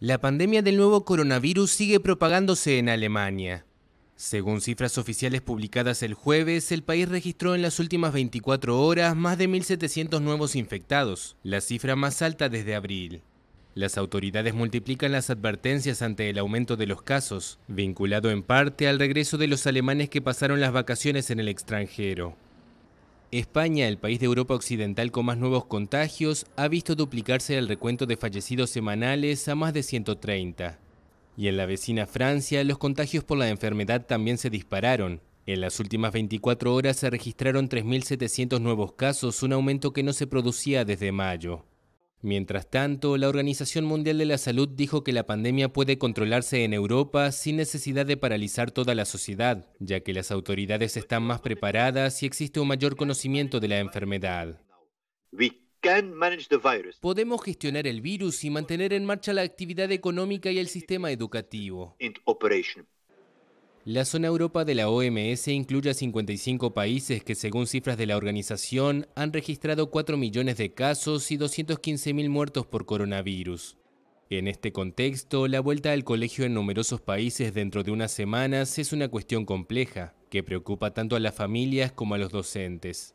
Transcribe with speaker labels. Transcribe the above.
Speaker 1: La pandemia del nuevo coronavirus sigue propagándose en Alemania. Según cifras oficiales publicadas el jueves, el país registró en las últimas 24 horas más de 1.700 nuevos infectados, la cifra más alta desde abril. Las autoridades multiplican las advertencias ante el aumento de los casos, vinculado en parte al regreso de los alemanes que pasaron las vacaciones en el extranjero. España, el país de Europa Occidental con más nuevos contagios, ha visto duplicarse el recuento de fallecidos semanales a más de 130. Y en la vecina Francia, los contagios por la enfermedad también se dispararon. En las últimas 24 horas se registraron 3.700 nuevos casos, un aumento que no se producía desde mayo. Mientras tanto, la Organización Mundial de la Salud dijo que la pandemia puede controlarse en Europa sin necesidad de paralizar toda la sociedad, ya que las autoridades están más preparadas y existe un mayor conocimiento de la enfermedad. Podemos gestionar el virus y mantener en marcha la actividad económica y el sistema educativo. La zona Europa de la OMS incluye a 55 países que, según cifras de la organización, han registrado 4 millones de casos y mil muertos por coronavirus. En este contexto, la vuelta al colegio en numerosos países dentro de unas semanas es una cuestión compleja, que preocupa tanto a las familias como a los docentes.